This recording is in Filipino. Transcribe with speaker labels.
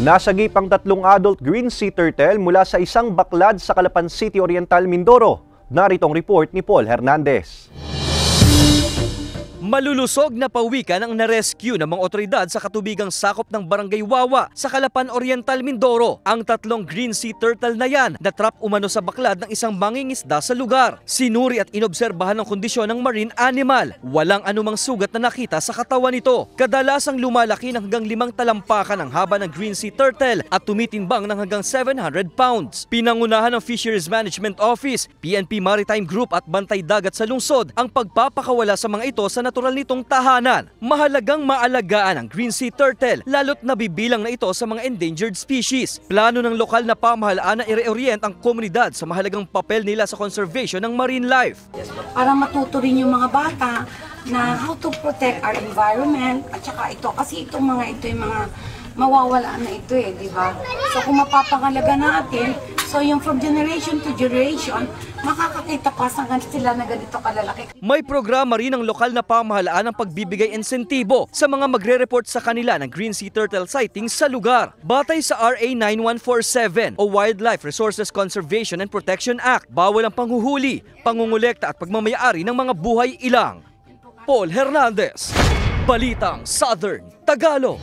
Speaker 1: Nasagip ang tatlong adult green sea turtle mula sa isang baklad sa Calapan City Oriental, Mindoro. Narito ang report ni Paul Hernandez.
Speaker 2: Malulusog na pawikan ang na-rescue ng mga otoridad sa katubigang sakop ng Barangay Wawa sa Kalapan Oriental, Mindoro. Ang tatlong green sea turtle na yan na trap umano sa baklad ng isang mangingisda sa lugar. Sinuri at inobserbahan ang kondisyon ng marine animal. Walang anumang sugat na nakita sa katawan nito. Kadalasang lumalaki ng hanggang limang talampakan ang haba ng green sea turtle at tumitimbang ng hanggang 700 pounds. Pinangunahan ng Fisheries Management Office, PNP Maritime Group at Bantay Dagat sa Lungsod ang pagpapakawala sa mga ito sa natural natural nitong tahanan. Mahalagang maalagaan ang Green Sea Turtle, lalo't bibilang na ito sa mga endangered species. Plano ng lokal na pamahalaan na ireorient ang komunidad sa mahalagang papel nila sa conservation ng marine life.
Speaker 3: Para matuto rin yung mga bata na how to protect our environment at saka ito kasi itong mga ito yung mga mawawala na ito eh, di ba? So kung mapapangalaga natin, So yung from generation to generation, makakakita pa sa sila na ganito kalalaki.
Speaker 2: May programa rin ng lokal na pamahalaan ng pagbibigay insentibo sa mga magre-report sa kanila ng Green Sea Turtle sightings sa lugar. Batay sa RA 9147 o Wildlife Resources Conservation and Protection Act, bawal ang panghuhuli, pangungulekta at pagmamayari ng mga buhay ilang. Paul Hernandez, Balitang Southern Tagalog.